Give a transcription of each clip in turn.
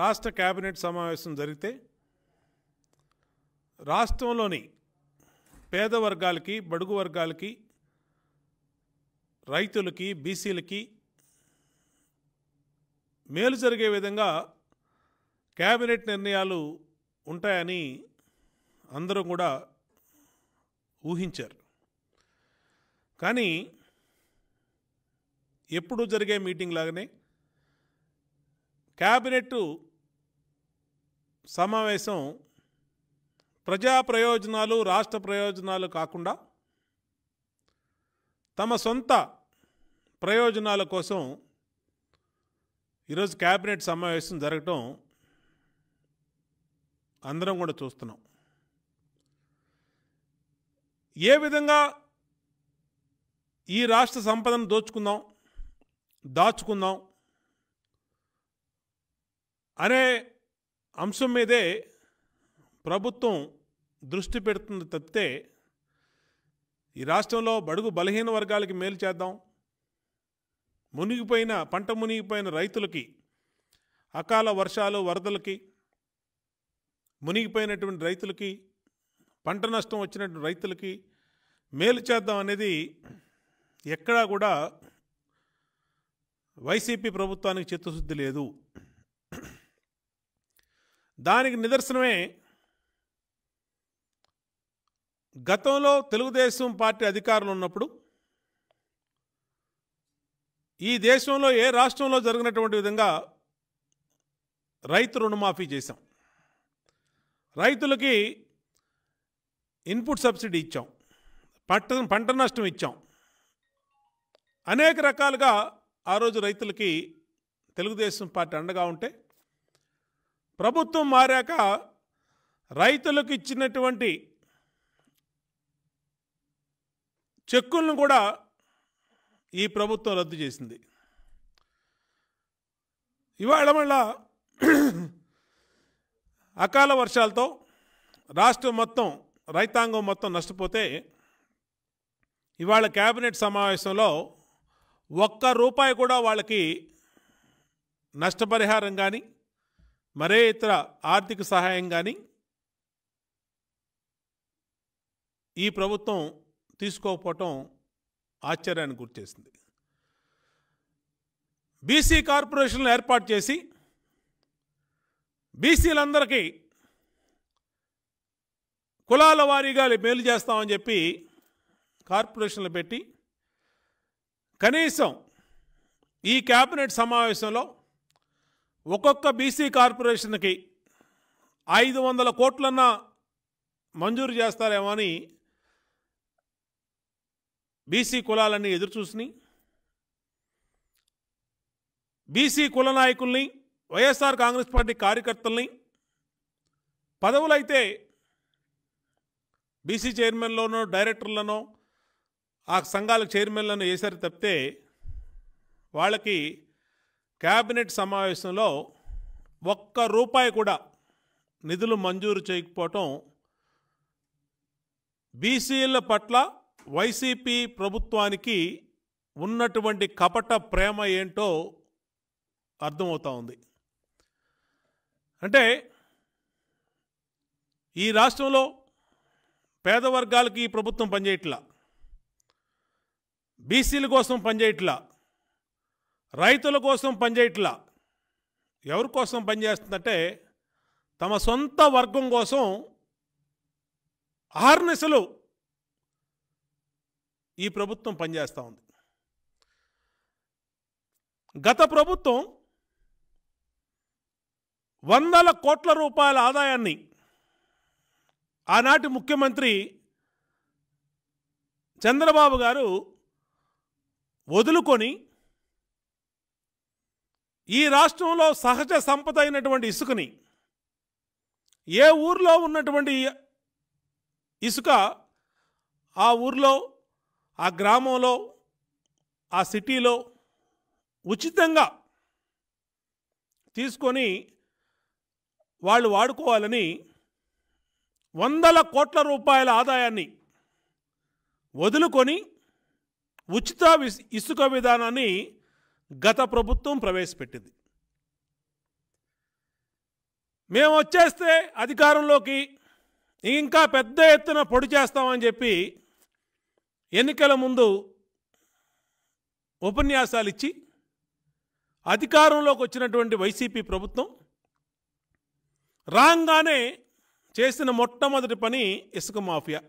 రాష్ట్ర కేబినెట్ సమావేశం జరిగితే రాష్ట్రంలోని పేద వర్గాలకి బడుగు వర్గాలకి రైతులకి బీసీలకి మేలు జరిగే విధంగా క్యాబినెట్ నిర్ణయాలు ఉంటాయని అందరూ కూడా ఊహించారు కానీ ఎప్పుడు జరిగే మీటింగ్ లాగానే క్యాబినెట్ సమావేశం ప్రజా ప్రయోజనాలు రాష్ట్ర ప్రయోజనాలు కాకుండా తమ సొంత ప్రయోజనాల కోసం ఈరోజు క్యాబినెట్ సమావేశం జరగటం అందరం కూడా చూస్తున్నాం ఏ విధంగా ఈ రాష్ట్ర సంపదను దోచుకుందాం దాచుకుందాం అనే అంశం మీదే ప్రభుత్వం దృష్టి పెడుతుంది తప్పితే ఈ రాష్ట్రంలో బడుగు బలహీన వర్గాలకి మేలు చేద్దాం మునిగిపోయిన పంట మునిగిపోయిన రైతులకి అకాల వర్షాలు వరదలకి మునిగిపోయినటువంటి రైతులకి పంట నష్టం వచ్చినటువంటి రైతులకి మేలు చేద్దాం అనేది ఎక్కడా కూడా వైసీపీ ప్రభుత్వానికి చిత్తశుద్ధి లేదు దానికి నిదర్శనమే గతంలో తెలుగుదేశం పార్టీ అధికారులు ఉన్నప్పుడు ఈ దేశంలో ఏ రాష్ట్రంలో జరిగినటువంటి విధంగా రైతు రుణమాఫీ చేశాం రైతులకి ఇన్పుట్ సబ్సిడీ ఇచ్చాం పంట పంట నష్టం ఇచ్చాం అనేక రకాలుగా ఆ రోజు రైతులకి తెలుగుదేశం పార్టీ అండగా ఉంటే ప్రభుత్వం మారాక రైతులకు ఇచ్చినటువంటి చెక్కులను కూడా ఈ ప్రభుత్వం రద్దు చేసింది ఇవాళ మళ్ళా అకాల వర్షాలతో రాష్ట్రం మొత్తం రైతాంగం మొత్తం నష్టపోతే ఇవాళ కేబినెట్ సమావేశంలో ఒక్క రూపాయి కూడా వాళ్ళకి నష్టపరిహారం కానీ మరే ఇతర ఆర్థిక సహాయం కానీ ఈ ప్రభుత్వం తీసుకోకపోవటం ఆశ్చర్యాన్ని గుర్తేసింది బీసీ కార్పొరేషన్లు ఏర్పాటు చేసి బీసీలందరికీ కులాల వారీగా మేలు చేస్తామని చెప్పి కార్పొరేషన్లు పెట్టి కనీసం ఈ క్యాబినెట్ సమావేశంలో ఒక్కొక్క బీసీ కార్పొరేషన్కి ఐదు వందల కోట్లన్నా మంజూరు చేస్తారేమో అని బీసీ కులాలన్నీ ఎదురుచూసినాయి బీసీ కుల నాయకుల్ని వైఎస్ఆర్ కాంగ్రెస్ పార్టీ కార్యకర్తల్ని పదవులైతే బీసీ చైర్మన్లోనో డైరెక్టర్లనో ఆ సంఘాల చైర్మన్లను వేశారు తప్పితే వాళ్ళకి క్యాబినెట్ సమావేశంలో ఒక్క రూపాయి కూడా నిధులు మంజూరు చేయకపోవటం బీసీల పట్ల వైసీపీ ప్రభుత్వానికి ఉన్నటువంటి కపట ప్రేమ ఏంటో అర్థమవుతా ఉంది అంటే ఈ రాష్ట్రంలో పేద వర్గాలకి ఈ ప్రభుత్వం పనిచేయట్లా బీసీల కోసం పనిచేయట్లా రైతుల కోసం పనిచేయట్లా ఎవరి కోసం పనిచేస్తుందంటే తమ సొంత వర్గం కోసం ఆర్నిసలు ఈ ప్రభుత్వం పనిచేస్తూ ఉంది గత ప్రభుత్వం వందల కోట్ల రూపాయల ఆదాయాన్ని ఆనాటి ముఖ్యమంత్రి చంద్రబాబు గారు వదులుకొని ఈ రాష్ట్రంలో సహజ సంపద అయినటువంటి ఇసుకని ఏ ఊర్లో ఉన్నటువంటి ఇసుక ఆ ఊర్లో ఆ గ్రామంలో ఆ సిటీలో ఉచితంగా తీసుకొని వాళ్ళు వాడుకోవాలని వందల కోట్ల రూపాయల ఆదాయాన్ని వదులుకొని ఉచిత ఇసుక విధానాన్ని గత ప్రభుత్వం ప్రవేశపెట్టింది మేము వచ్చేస్తే అధికారంలోకి ఇంకా పెద్ద ఎత్తున పొడి చేస్తామని చెప్పి ఎన్నికల ముందు ఉపన్యాసాలు ఇచ్చి అధికారంలోకి వచ్చినటువంటి వైసీపీ ప్రభుత్వం రాంగానే చేసిన మొట్టమొదటి పని ఇసుక మాఫియా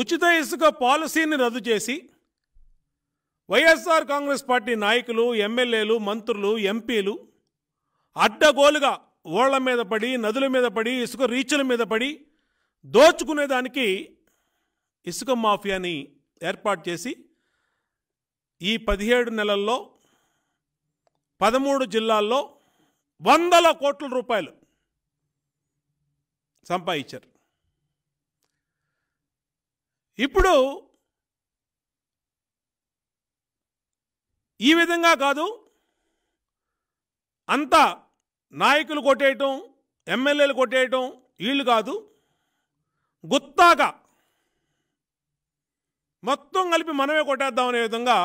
ఉచిత ఇసుక పాలసీని రద్దు చేసి వైఎస్ఆర్ కాంగ్రెస్ పార్టీ నాయకులు ఎమ్మెల్యేలు మంత్రులు ఎంపీలు అడ్డగోలుగా ఓళ్ల మీద పడి నదుల మీద పడి ఇసుక రీచుల మీద పడి దోచుకునేదానికి ఇసుక మాఫియాని ఏర్పాటు చేసి ఈ పదిహేడు నెలల్లో పదమూడు జిల్లాల్లో వందల కోట్ల రూపాయలు సంపాదించారు ఇప్పుడు ఈ విధంగా కాదు అంతా నాయకులు కొట్టేయటం ఎమ్మెల్యేలు కొట్టేయటం వీళ్ళు కాదు గుత్తాగా మొత్తం కలిపి మనమే కొట్టేద్దాం అనే విధంగా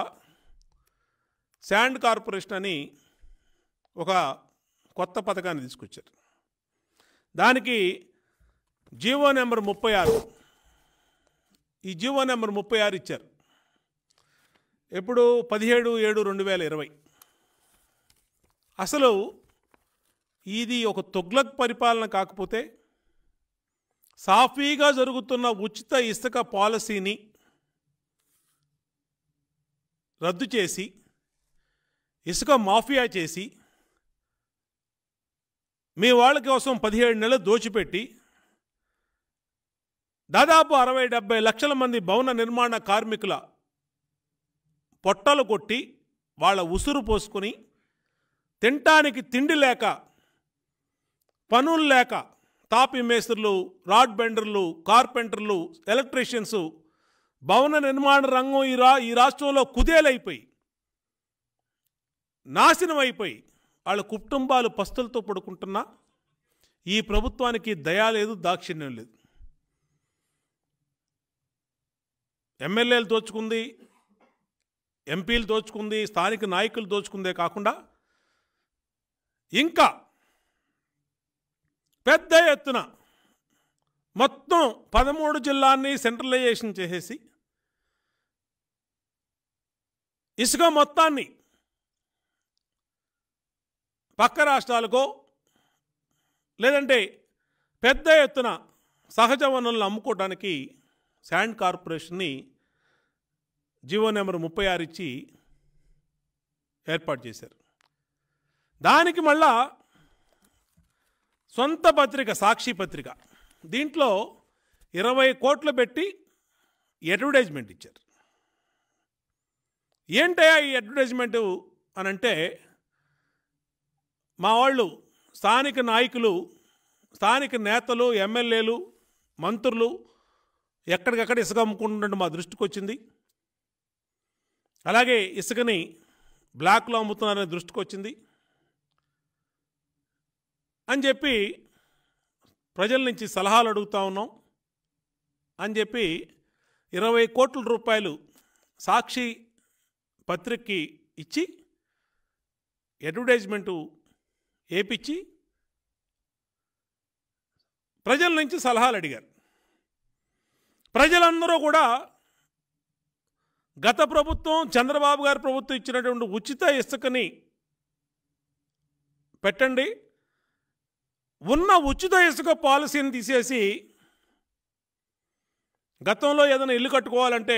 శాండ్ కార్పొరేషన్ అని ఒక కొత్త పథకాన్ని తీసుకొచ్చారు దానికి జీవో నెంబర్ ముప్పై ఆరు ఈ జీవో నెంబర్ ముప్పై ఆరు ఇచ్చారు ఎప్పుడు పదిహేడు ఏడు రెండు వేల ఇరవై అసలు ఇది ఒక తొగ్లక్ పరిపాలన కాకపోతే సాఫీగా జరుగుతున్న ఉచిత ఇసుక పాలసీని రద్దు చేసి ఇసుక మాఫియా చేసి మీ వాళ్ళ కోసం పదిహేడు నెలలు దోచిపెట్టి దాదాపు అరవై డెబ్బై లక్షల మంది భవన నిర్మాణ కార్మికుల పొట్టలు కొట్టి వాళ్ళ ఉసురు పోసుకొని తినటానికి తిండి లేక పనులు లేక తాపి మేస్త్రులు రాడ్ బెండర్లు కార్పెంటర్లు ఎలక్ట్రీషియన్స్ భవన నిర్మాణ రంగం ఈ రా ఈ రాష్ట్రంలో కుదేలైపోయి నాశనం అయిపోయి వాళ్ళ కుటుంబాలు పస్తులతో పడుకుంటున్నా ఈ ప్రభుత్వానికి దయా లేదు దాక్షిణ్యం లేదు ఎమ్మెల్యేలు దోచుకుంది ఎంపీలు దోచుకుంది స్థానిక నాయకులు దోచుకుందే కాకుండా ఇంకా పెద్ద ఎత్తున మొత్తం పదమూడు జిల్లాన్ని సెంట్రలైజేషన్ చేసేసి ఇసుక మొత్తాన్ని పక్క రాష్ట్రాలకో లేదంటే పెద్ద ఎత్తున సహజ వనరులను అమ్ముకోవడానికి శాండ్ కార్పొరేషన్ని జీవో నెంబర్ ముప్పై ఆరు ఇచ్చి ఏర్పాటు చేశారు దానికి మళ్ళా సొంత పత్రిక సాక్షి పత్రిక దీంట్లో ఇరవై కోట్లు పెట్టి అడ్వర్టైజ్మెంట్ ఇచ్చారు ఏంటయ్యా ఈ అడ్వర్టైజ్మెంట్ అనంటే మా వాళ్ళు స్థానిక నాయకులు స్థానిక నేతలు ఎమ్మెల్యేలు మంత్రులు ఎక్కడికక్కడ ఇసుగమ్ముకుంటున్నట్టు మా దృష్టికి వచ్చింది అలాగే ఇసుకని బ్లాక్లో అమ్ముతున్నారనే దృష్టికి వచ్చింది అని చెప్పి ప్రజల నుంచి సలహాలు అడుగుతా ఉన్నాం అని చెప్పి ఇరవై కోట్ల రూపాయలు సాక్షి పత్రికకి ఇచ్చి అడ్వర్టైజ్మెంటు ఏపిచ్చి ప్రజల నుంచి సలహాలు అడిగారు ప్రజలందరూ కూడా గత ప్రభుత్వం చంద్రబాబు గారి ప్రభుత్వం ఇచ్చినటువంటి ఉచిత ఇసుకని పెట్టండి ఉన్న ఉచిత ఇసుక పాలసీని తీసేసి గతంలో ఏదైనా ఇల్లు కట్టుకోవాలంటే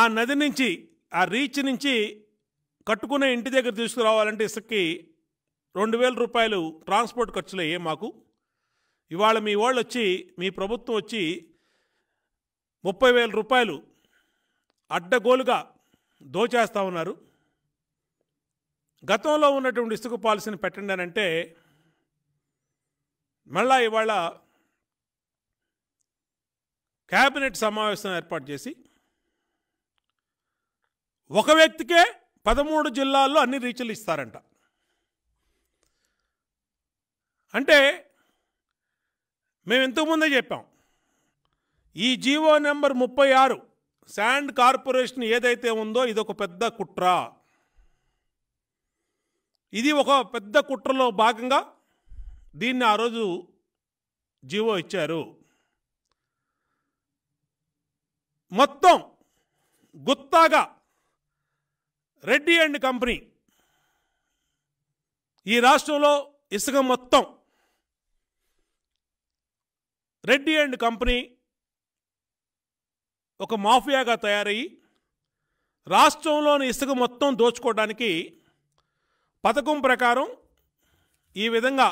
ఆ నది నుంచి ఆ రీచ్ నుంచి కట్టుకునే ఇంటి దగ్గర తీసుకురావాలంటే ఇసుక్కి రెండు వేల రూపాయలు ట్రాన్స్పోర్ట్ ఖర్చులు ఏ మాకు ఇవాళ మీ వాళ్ళు వచ్చి మీ ప్రభుత్వం వచ్చి ముప్పై వేల రూపాయలు అడ్డగోలుగా దోచేస్తూ ఉన్నారు గతంలో ఉన్నటువంటి ఇసుక పాలసీని పెట్టండి అని అంటే మళ్ళా ఇవాళ క్యాబినెట్ సమావేశం ఏర్పాటు చేసి ఒక వ్యక్తికే పదమూడు జిల్లాల్లో అన్ని రీచ్లు ఇస్తారంట అంటే మేము ఇంతకుముందే చెప్పాం ఈ జీవో నెంబర్ ముప్పై ఆరు శాండ్ కార్పొరేషన్ ఏదైతే ఉందో ఇది ఒక పెద్ద కుట్ర ఇది ఒక పెద్ద కుట్రలో భాగంగా దీన్ని ఆ రోజు జీవో ఇచ్చారు మొత్తం గుత్తాగా రెడ్డి అండ్ కంపెనీ ఈ రాష్ట్రంలో ఇసుక మొత్తం రెడ్డి అండ్ కంపెనీ ఒక మాఫియాగా తయారయ్యి రాష్ట్రంలోని ఇసుక మొత్తం దోచుకోవడానికి పథకం ప్రకారం ఈ విధంగా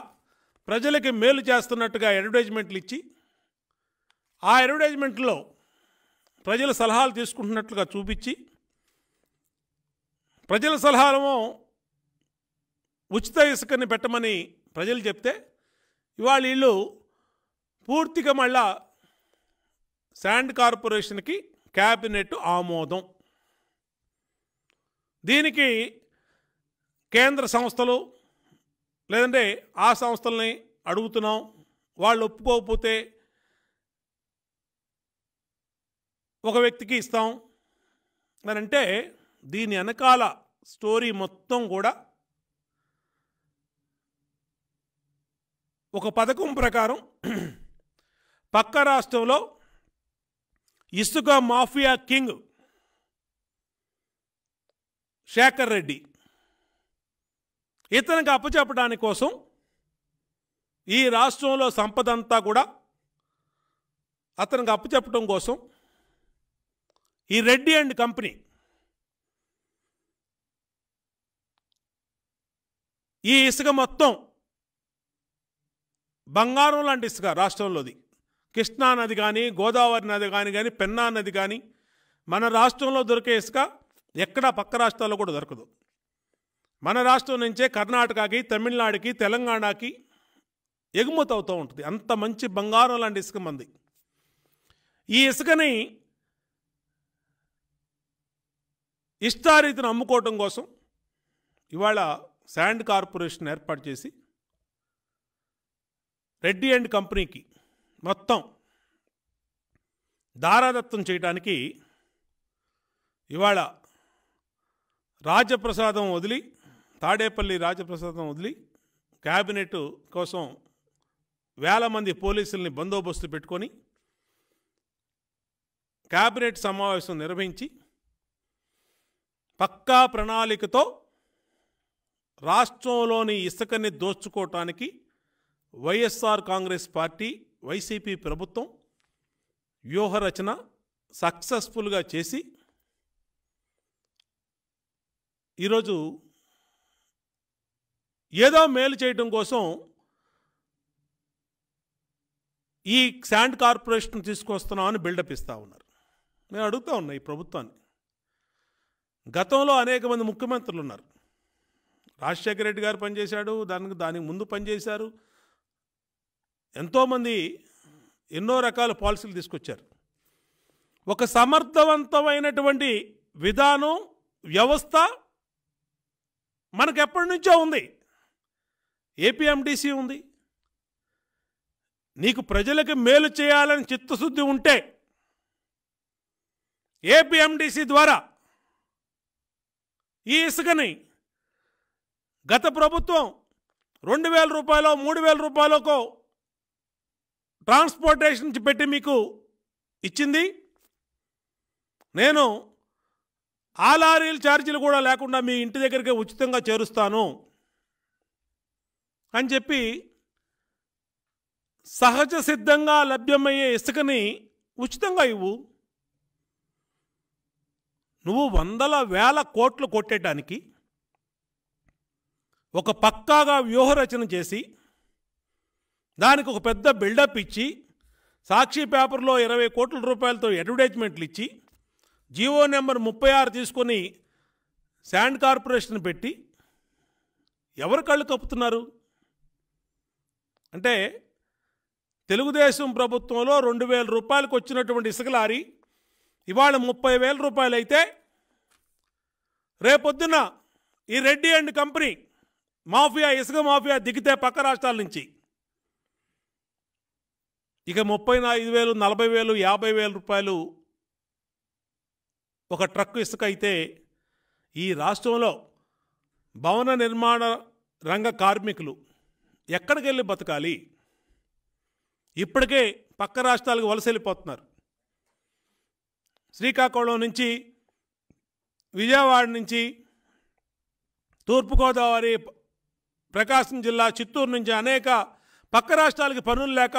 ప్రజలకి మేలు చేస్తున్నట్టుగా అడ్వర్టైజ్మెంట్లు ఇచ్చి ఆ అడ్వర్టైజ్మెంట్లో ప్రజల సలహాలు తీసుకుంటున్నట్లుగా చూపించి ప్రజల సలహాలను ఉచిత ఇసుకని పెట్టమని ప్రజలు చెప్తే ఇవాళ వీళ్ళు పూర్తిగా మళ్ళా శాండ్ కార్పొరేషన్కి క్యాబినెట్ ఆమోదం దీనికి కేంద్ర సంస్థలు లేదంటే ఆ సంస్థల్ని అడుగుతున్నాం వాళ్ళు ఒప్పుకోకపోతే ఒక వ్యక్తికి ఇస్తాం అని అంటే దీని వెనకాల స్టోరీ మొత్తం కూడా ఒక పథకం ప్రకారం పక్క రాష్ట్రంలో ఇసుక మాఫియా కింగ్ శేఖర్ రెడ్డి ఇతనికి అప్పచెప్పడానికి కోసం ఈ రాష్ట్రంలో సంపద అంతా కూడా అతనికి అప్పచెప్పడం కోసం ఈ రెడ్డి అండ్ కంపెనీ ఈ ఇసుక మొత్తం బంగారం లాంటి ఇసుక రాష్ట్రంలోది కృష్ణా నది కానీ గోదావరి నది కానీ కానీ పెన్నా నది కానీ మన రాష్ట్రంలో దొరికే ఇసుక ఎక్కడా పక్క రాష్ట్రాల్లో కూడా దొరకదు మన రాష్ట్రం నుంచే కర్ణాటకకి తమిళనాడుకి తెలంగాణకి ఎగుమతి అవుతూ ఉంటుంది అంత మంచి బంగారం లాంటి ఇసుక మంది ఈ ఇసుకని ఇష్టారీతిని అమ్ముకోవటం కోసం ఇవాళ శాండ్ కార్పొరేషన్ ఏర్పాటు చేసి రెడ్డి అండ్ కంపెనీకి మొత్తం దారాదత్తం చేయటానికి ఇవాళ రాజప్రసాదం వదిలి తాడేపల్లి రాజప్రసాదం వదిలి క్యాబినెట్ కోసం వేల మంది పోలీసుల్ని బందోబస్తు పెట్టుకొని క్యాబినెట్ సమావేశం నిర్వహించి పక్కా ప్రణాళికతో రాష్ట్రంలోని ఇసుకని దోచుకోవటానికి వైఎస్ఆర్ కాంగ్రెస్ పార్టీ వైసీపీ ప్రభుత్వం వ్యూహరచన సక్సెస్ఫుల్గా చేసి ఈరోజు ఏదో మేలు చేయడం కోసం ఈ శాండ్ కార్పొరేషన్ తీసుకొస్తున్నామని బిల్డప్ ఇస్తూ ఉన్నారు నేను అడుగుతా ఉన్నా ఈ ప్రభుత్వాన్ని గతంలో అనేక మంది ముఖ్యమంత్రులు ఉన్నారు రాజశేఖర రెడ్డి గారు పనిచేశాడు దానికి దానికి ముందు పనిచేశారు ఎంతోమంది ఎన్నో రకాల పాలసీలు తీసుకొచ్చారు ఒక సమర్థవంతమైనటువంటి విధానం వ్యవస్థ మనకు ఎప్పటి నుంచో ఉంది ఏపీఎండీసీ ఉంది నీకు ప్రజలకు మేలు చేయాలని చిత్తశుద్ధి ఉంటే ఏపీఎండీసీ ద్వారా ఈ ఇసుకని గత ప్రభుత్వం రెండు వేల రూపాయలు మూడు వేల రూపాయలకో ట్రాన్స్పోర్టేషన్ పెట్టి మీకు ఇచ్చింది నేను ఆ లారీల ఛార్జీలు కూడా లేకుండా మీ ఇంటి దగ్గరికే ఉచితంగా చేరుస్తాను అని చెప్పి సహజ సిద్ధంగా లభ్యమయ్యే ఇసుకని ఉచితంగా ఇవ్వు నువ్వు వందల వేల కోట్లు కొట్టేయటానికి ఒక పక్కాగా వ్యూహరచన చేసి దానికి ఒక పెద్ద బిల్డప్ ఇచ్చి సాక్షి పేపర్లో ఇరవై కోట్ల రూపాయలతో అడ్వర్టైజ్మెంట్లు ఇచ్చి జియో నెంబర్ ముప్పై ఆరు తీసుకొని శాండ్ కార్పొరేషన్ పెట్టి ఎవరు కళ్ళు కప్పుతున్నారు అంటే తెలుగుదేశం ప్రభుత్వంలో రెండు వేల రూపాయలకు వచ్చినటువంటి ఇసుక లారీ ఇవాళ ముప్పై వేల రూపాయలు అయితే రేపొద్దున ఈ రెడ్డి అండ్ కంపెనీ మాఫియా ఇసుక మాఫియా దిగితే పక్క రాష్ట్రాల నుంచి ఇక ముప్పై ఐదు వేలు నలభై వేలు యాభై వేల రూపాయలు ఒక ట్రక్ ఇసుక అయితే ఈ రాష్ట్రంలో భవన నిర్మాణ రంగ కార్మికులు ఎక్కడికి వెళ్ళి బతకాలి ఇప్పటికే పక్క రాష్ట్రాలకు వలస వెళ్ళిపోతున్నారు శ్రీకాకుళం నుంచి విజయవాడ నుంచి తూర్పుగోదావరి ప్రకాశం జిల్లా చిత్తూరు నుంచి అనేక పక్క రాష్ట్రాలకి పనులు లేక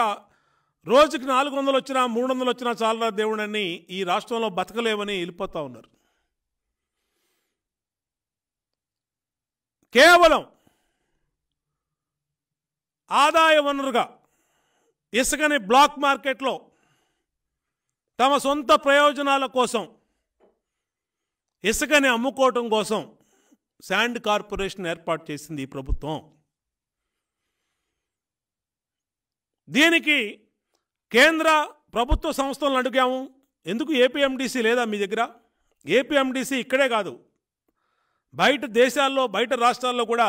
రోజుకి నాలుగు వందలు వచ్చినా మూడు వందలు వచ్చినా చాలా దేవుడని ఈ రాష్ట్రంలో బతకలేవని వెళ్ళిపోతూ ఉన్నారు కేవలం ఆదాయ వనరుగా ఇసుకని బ్లాక్ మార్కెట్లో తమ సొంత ప్రయోజనాల కోసం ఇసుకని అమ్ముకోవటం కోసం శాండ్ కార్పొరేషన్ ఏర్పాటు చేసింది ఈ ప్రభుత్వం దీనికి కేంద్ర ప్రభుత్వ సంస్థలను అడిగాము ఎందుకు ఏపీఎండిసి లేదా మీ దగ్గర ఏపీఎండిసి ఇక్కడే కాదు బయట దేశాల్లో బయట రాష్ట్రాల్లో కూడా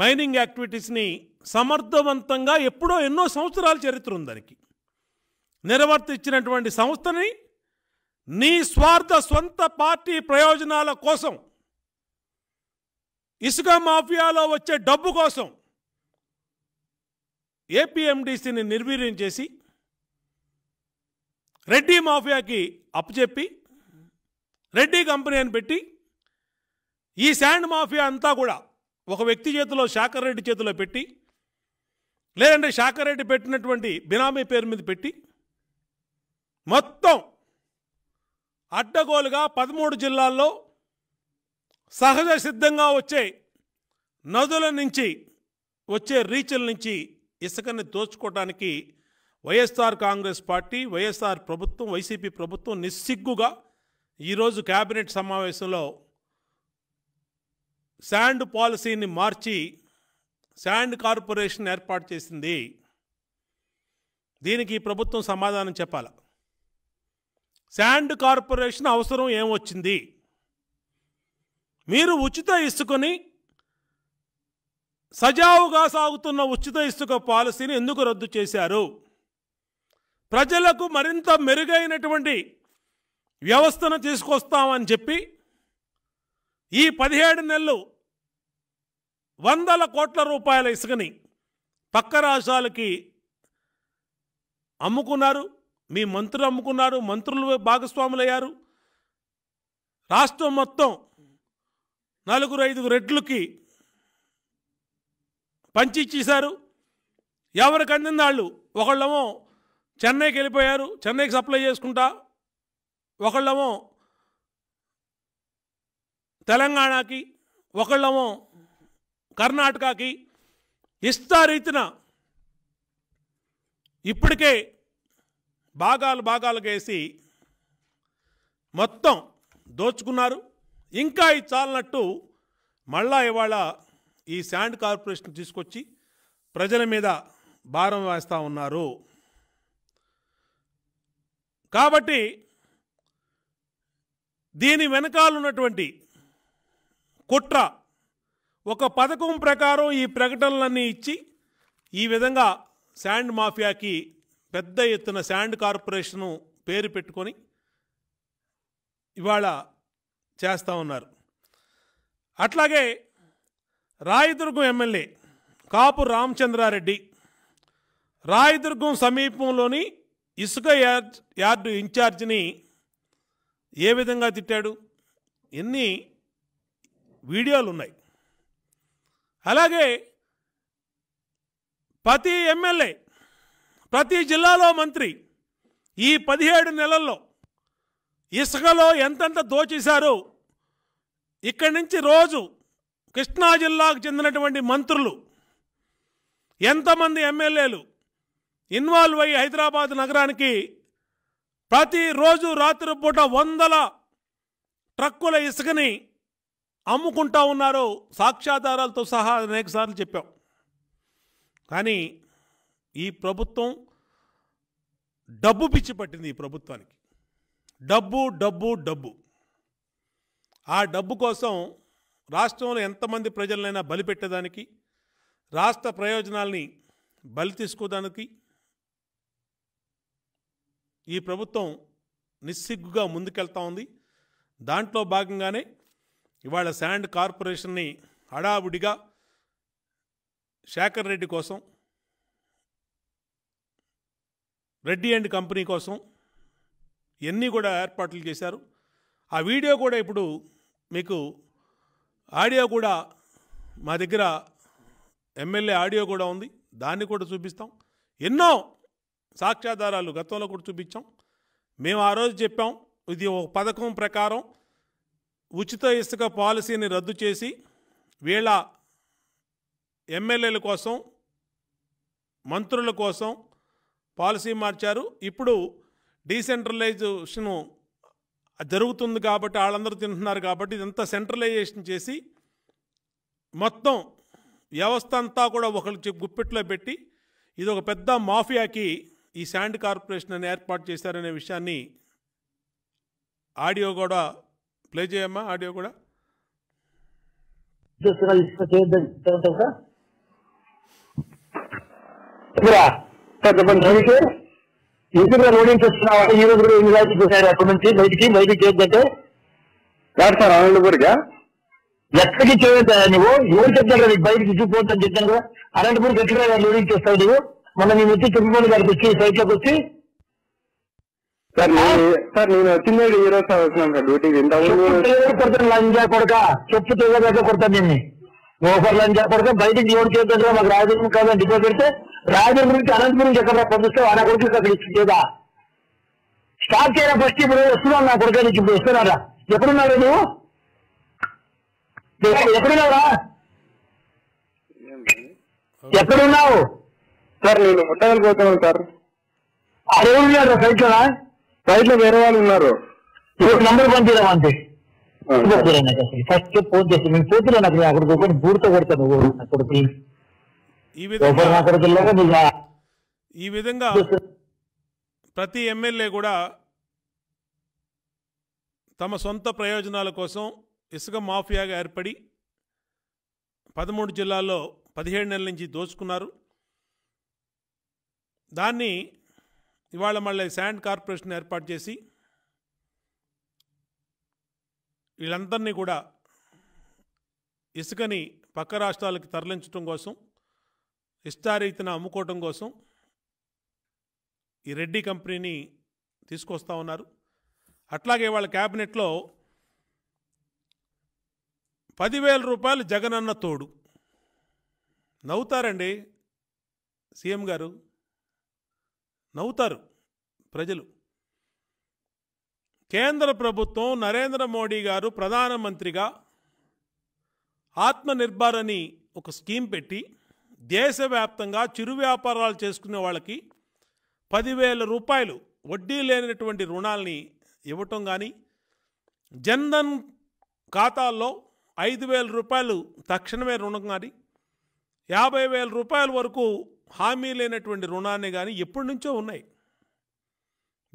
మైనింగ్ యాక్టివిటీస్ని సమర్థవంతంగా ఎప్పుడో ఎన్నో సంవత్సరాల చరిత్ర ఉంది దానికి నిర్వర్తించినటువంటి సంస్థని నీ స్వార్థ సొంత పార్టీ ప్రయోజనాల కోసం ఇసుక మాఫియాలో వచ్చే డబ్బు కోసం ఏపీఎండిసిని నిర్వీర్యం చేసి రెడ్డి మాఫియాకి అప్పచెప్పి రెడ్డి కంపెనీ అని పెట్టి ఈ శాండ్ మాఫియా అంతా కూడా ఒక వ్యక్తి చేతిలో శాఖర్ రెడ్డి చేతిలో పెట్టి లేదంటే శాఖర్ రెడ్డి పెట్టినటువంటి బినామీ పేరు మీద పెట్టి మొత్తం అడ్డగోలుగా పదమూడు జిల్లాల్లో సహజ సిద్ధంగా వచ్చే నదుల నుంచి వచ్చే రీచుల నుంచి ఇసుకని దోచుకోవడానికి వైఎస్ఆర్ కాంగ్రెస్ పార్టీ వైఎస్ఆర్ ప్రభుత్వం వైసీపీ ప్రభుత్వం నిస్సిగ్గుగా ఈరోజు కేబినెట్ సమావేశంలో శాండ్ పాలసీని మార్చి శాండ్ కార్పొరేషన్ ఏర్పాటు చేసింది దీనికి ప్రభుత్వం సమాధానం చెప్పాల శాండ్ కార్పొరేషన్ అవసరం ఏమొచ్చింది మీరు ఉచిత ఇసుకొని సజావుగా సాగుతున్న ఉచిత ఇసుక పాలసీని ఎందుకు రద్దు చేశారు ప్రజలకు మరింత మెరుగైనటువంటి వ్యవస్థను తీసుకొస్తామని చెప్పి ఈ పదిహేడు నెలలు వందల కోట్ల రూపాయల ఇసుకని పక్క రాష్ట్రాలకి అమ్ముకున్నారు మీ మంత్రులు అమ్ముకున్నారు మంత్రులు భాగస్వాములయ్యారు రాష్ట్రం మొత్తం నలుగురు ఐదుగురు రెడ్లకి పంచి ఇచ్చేశారు ఎవరికి అందిన వాళ్ళు ఒకళ్ళేమో చెన్నైకి వెళ్ళిపోయారు చెన్నైకి సప్లై చేసుకుంటా ఒకళ్ళేమో తెలంగాణకి ఒకళ్ళేమో కర్ణాటకకి ఇస్తారీతిన ఇప్పటికే భాగాలు భాగాలుగా వేసి మొత్తం దోచుకున్నారు ఇంకా ఇది చాలినట్టు మళ్ళా ఇవాళ ఈ శాండ్ కార్పొరేషన్ తీసుకొచ్చి ప్రజల మీద భారం వేస్తూ ఉన్నారు కాబట్టి దీని వెనకాల ఉన్నటువంటి కుట్ర ఒక పథకం ప్రకారం ఈ ప్రకటనలన్నీ ఇచ్చి ఈ విధంగా శాండ్ మాఫియాకి పెద్ద ఎత్తున శాండ్ కార్పొరేషను పేరు పెట్టుకొని ఇవాళ చేస్తూ ఉన్నారు అట్లాగే రాయదుర్గం ఎమ్మెల్యే కాపు రామచంద్రారెడ్డి రాయదుర్గం సమీపంలోని ఇసుక యార్డ్ యార్డు ఇన్ఛార్జిని ఏ విధంగా తిట్టాడు ఎన్ని వీడియోలు ఉన్నాయి అలాగే ప్రతి ఎమ్మెల్యే ప్రతి జిల్లాలో మంత్రి ఈ పదిహేడు నెలల్లో ఇసుకలో ఎంతెంత దోచేశారో ఇక్కడి నుంచి రోజు కృష్ణా జిల్లాకు చెందినటువంటి మంత్రులు ఎంతమంది ఎమ్మెల్యేలు ఇన్వాల్వ్ అయ్యి హైదరాబాద్ నగరానికి ప్రతిరోజు రాత్రిపూట వందల ట్రక్కుల ఇసుకని అమ్ముకుంటా ఉన్నారు సాక్ష్యాధారాలతో సహా అనేక సార్లు చెప్పాం కానీ ఈ ప్రభుత్వం డబ్బు పిచ్చి పట్టింది ఈ ప్రభుత్వానికి డబ్బు డబ్బు డబ్బు ఆ డబ్బు కోసం రాష్ట్రంలో ఎంతమంది ప్రజలనైనా బలిపెట్టడానికి రాష్ట్ర ప్రయోజనాల్ని బలి తీసుకోవడానికి ఈ ప్రభుత్వం నిస్సిగ్గుగా ముందుకెళ్తా ఉంది దాంట్లో భాగంగానే ఇవాళ శాండ్ కార్పొరేషన్ని హడావుడిగా శేఖర్ రెడ్డి కోసం రెడ్డి అండ్ కంపెనీ కోసం ఇవన్నీ కూడా ఏర్పాట్లు చేశారు ఆ వీడియో కూడా ఇప్పుడు మీకు ఆడియో కూడా మా దగ్గర ఎమ్మెల్యే ఆడియో కూడా ఉంది దాన్ని కూడా చూపిస్తాం ఎన్నో సాక్ష్యాధారాలు గతంలో కూడా చూపించాం మేము ఆ రోజు చెప్పాం ఇది ఒక పథకం ప్రకారం ఉచిత ఇసుక పాలసీని రద్దు చేసి వీళ్ళ ఎమ్మెల్యేల కోసం మంత్రుల కోసం పాలసీ మార్చారు ఇప్పుడు డీసెంట్రలైజేషన్ జరుగుతుంది కాబట్టి వాళ్ళందరూ తింటున్నారు కాబట్టి ఇదంతా సెంట్రలైజేషన్ చేసి మొత్తం వ్యవస్థ అంతా కూడా ఒకళ్ళు గుప్పెట్లో పెట్టి ఇది ఒక పెద్ద మాఫియాకి ఈ శాండ్ కార్పొరేషన్ అని ఏర్పాటు చేశారనే విషయాన్ని ఆడియో కూడా ప్లే చేయమ్మా ఆడియో కూడా చెప్పండి ఇంటిలో ఓడించి వస్తున్నా ఈ రోజు కూడా ఎన్ని రాజు చూశారు అక్కడ నుంచి బయటికి బయటికి చేయొద్దంటే కాదు సార్ అనంతపూర్గా ఎక్కడికి చేయొద్దా నువ్వు ఎవరు చెప్తాడు నీకు బయటికి చూపోవద్దని చెప్తాను కదా అనంతపూర్కి ఎక్కడ ఓడించి వస్తావు నువ్వు మొన్న నేను వచ్చి చుట్టుపక్కల గారికి వచ్చి సైట్ లోకి వచ్చి సార్ సార్ నేను వచ్చిందే ఈ రోజు సార్ వచ్చినాను సార్ డ్యూటీ ఇంత కొడతాను లంజా కొడక చెప్పు తెగదాకా కొడతాను నేను ఓఫర్లు అని చెప్పడం బయటికి లోడ్ చేయడం మాకు రాజధాని కాదని డిపో పెడితే రాజధాని గురించి అనంతపురం ఎక్కడ పంపిస్తే ఆయన కొడుకు అక్కడ ఇచ్చిందా స్టార్ట్ చేయడం ఫస్ట్ ఇప్పుడు వస్తున్నాను నా కొడుకు నుంచి ఇప్పుడు వస్తున్నారా ఎప్పుడున్నావు నువ్వు ఎప్పుడున్నావురా ఎక్కడున్నావు సార్ నేను పోతున్నాను సార్ అదే ఉన్నాడు సైట్లో రైట్లో వేరే వాళ్ళు ఉన్నారు ఇప్పుడు నంబర్ పంపిదాం అంతే ఫస్ట్ ఫోన్ నేను బూడితో కొడతాను ఈ విధంగా ఈ విధంగా ప్రతి ఎమ్మెల్యే కూడా తమ సొంత ప్రయోజనాల కోసం ఇసుక మాఫియాగా ఏర్పడి పదమూడు జిల్లాల్లో పదిహేడు నెలల నుంచి దోచుకున్నారు దాన్ని ఇవాళ మళ్ళీ శాండ్ కార్పొరేషన్ ఏర్పాటు చేసి వీళ్ళందరినీ కూడా ఇసుకని పక్క రాష్ట్రాలకి తరలించడం కోసం ఇష్టారీతిన అమ్ముకోవటం కోసం ఈ రెడ్డి కంపెనీని తీసుకొస్తా ఉన్నారు అట్లాగే వాళ్ళ క్యాబినెట్లో పదివేల రూపాయలు జగనన్న తోడు నవ్వుతారండి సీఎం గారు నవ్వుతారు ప్రజలు కేంద్ర ప్రభుత్వం నరేంద్ర మోడీ గారు ప్రధానమంత్రిగా ఆత్మనిర్భర్ అని ఒక స్కీమ్ పెట్టి దేశవ్యాప్తంగా చిరు వ్యాపారాలు చేసుకునే వాళ్ళకి పదివేల రూపాయలు వడ్డీ లేనటువంటి రుణాలని ఇవ్వటం కానీ జన్ధన్ ఖాతాల్లో ఐదు వేల రూపాయలు తక్షణమే రుణం కానీ యాభై వేల రూపాయల వరకు హామీ లేనటువంటి రుణాన్ని కానీ ఎప్పటి నుంచో ఉన్నాయి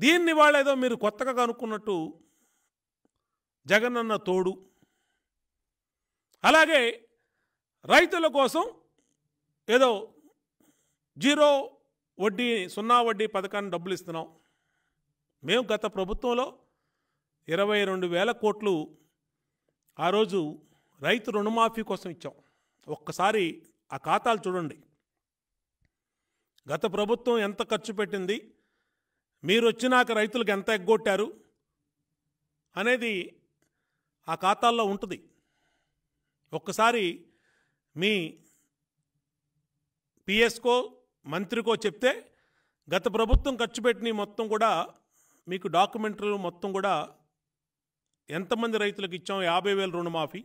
దీన్ని వాళ్ళు ఏదో మీరు కొత్తగా కనుక్కున్నట్టు జగనన్న తోడు అలాగే రైతుల కోసం ఏదో జీరో వడ్డీ సున్నా వడ్డీ పథకాన్ని డబ్బులు ఇస్తున్నాం మేము గత ప్రభుత్వంలో ఇరవై రెండు వేల కోట్లు ఆ రోజు రైతు రుణమాఫీ కోసం ఇచ్చాం ఒక్కసారి ఆ ఖాతాలు చూడండి గత ప్రభుత్వం ఎంత ఖర్చు పెట్టింది మీరు వచ్చినాక రైతులకు ఎంత ఎగ్గొట్టారు అనేది ఆ ఖాతాల్లో ఉంటుంది ఒక్కసారి మీ పిఎస్కో మంత్రికో చెప్తే గత ప్రభుత్వం ఖర్చు పెట్టిన మొత్తం కూడా మీకు డాక్యుమెంటరీ మొత్తం కూడా ఎంతమంది రైతులకు ఇచ్చాం యాభై వేలు రుణమాఫీ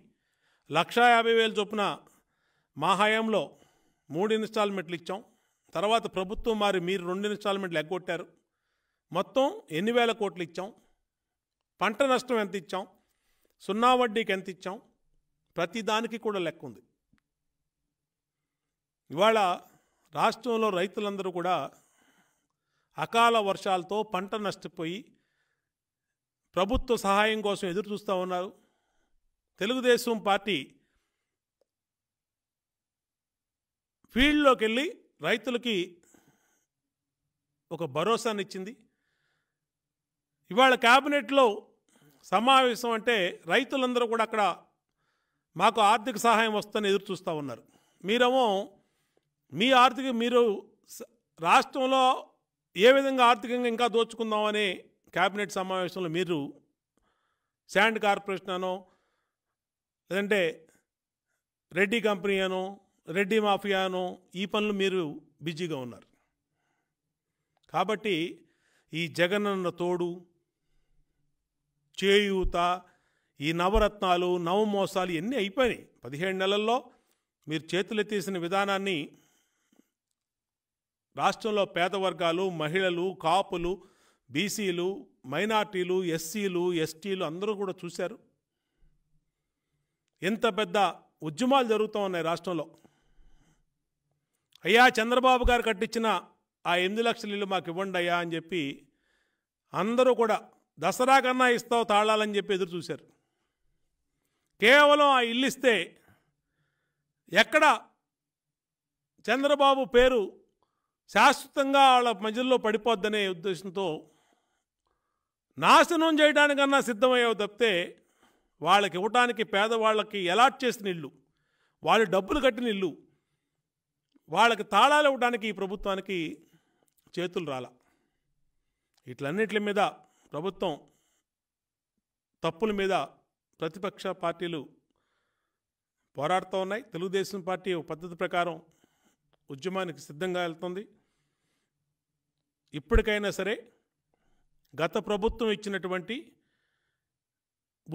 లక్షా యాభై వేలు చొప్పున మా హయాంలో మూడు ఇన్స్టాల్మెంట్లు ఇచ్చాం తర్వాత ప్రభుత్వం మరి మీరు రెండు ఇన్స్టాల్మెంట్లు ఎగ్గొట్టారు మొత్తం ఎన్ని వేల కోట్లు ఇచ్చాం పంట నష్టం ఎంత ఇచ్చాం సున్నా వడ్డీకి ఎంత ఇచ్చాం ప్రతి దానికి కూడా లెక్క ఉంది ఇవాళ రాష్ట్రంలో రైతులందరూ కూడా అకాల వర్షాలతో పంట నష్టపోయి ప్రభుత్వ సహాయం కోసం ఎదురు చూస్తూ ఉన్నారు తెలుగుదేశం పార్టీ ఫీల్డ్లోకి వెళ్ళి రైతులకి ఒక భరోసానిచ్చింది ఇవాళ క్యాబినెట్లో సమావేశం అంటే రైతులందరూ కూడా అక్కడ మాకు ఆర్థిక సహాయం వస్తుందని ఎదురు చూస్తూ ఉన్నారు మీరేమో మీ ఆర్థిక మీరు రాష్ట్రంలో ఏ విధంగా ఆర్థికంగా ఇంకా దోచుకుందామని క్యాబినెట్ సమావేశంలో మీరు శాండ్ కార్పొరేషన్ అనో లేదంటే రెడ్డి కంపెనీ అనో రెడ్డి మాఫియా అనో ఈ పనులు మీరు బిజీగా ఉన్నారు కాబట్టి ఈ అన్న తోడు చేయూత ఈ నవరత్నాలు నవమోసాలు ఇవన్నీ అయిపోయినాయి పదిహేడు నెలల్లో మీరు చేతులెత్తేసిన విధానాన్ని రాష్ట్రంలో పేద వర్గాలు మహిళలు కాపులు బీసీలు మైనార్టీలు ఎస్సీలు ఎస్టీలు అందరూ కూడా చూశారు ఎంత పెద్ద ఉద్యమాలు జరుగుతూ ఉన్నాయి రాష్ట్రంలో అయ్యా చంద్రబాబు గారు కట్టించిన ఆ ఎనిమిది లక్షల ఇల్లు మాకు ఇవ్వండి అయ్యా అని చెప్పి అందరూ కూడా దసరా కన్నా ఇస్తావు తాళాలని చెప్పి ఎదురు చూశారు కేవలం ఆ ఇల్లు ఇస్తే ఎక్కడ చంద్రబాబు పేరు శాశ్వతంగా వాళ్ళ మధ్యలో పడిపోద్దనే ఉద్దేశంతో నాశనం చేయడానికన్నా సిద్ధమయ్యావు తప్పితే వాళ్ళకి ఇవ్వటానికి పేదవాళ్ళకి ఎలాట్ చేసిన ఇల్లు వాళ్ళు డబ్బులు కట్టిన ఇల్లు వాళ్ళకి తాళాలు ఇవ్వడానికి ఈ ప్రభుత్వానికి చేతులు రాల ఇట్లన్నిటి మీద ప్రభుత్వం తప్పుల మీద ప్రతిపక్ష పార్టీలు పోరాడుతూ ఉన్నాయి తెలుగుదేశం పార్టీ పద్ధతి ప్రకారం ఉద్యమానికి సిద్ధంగా వెళ్తుంది ఇప్పటికైనా సరే గత ప్రభుత్వం ఇచ్చినటువంటి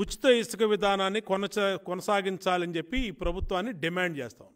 ఉచిత ఇసుక విధానాన్ని కొనసా కొనసాగించాలని చెప్పి ఈ ప్రభుత్వాన్ని డిమాండ్ చేస్తాం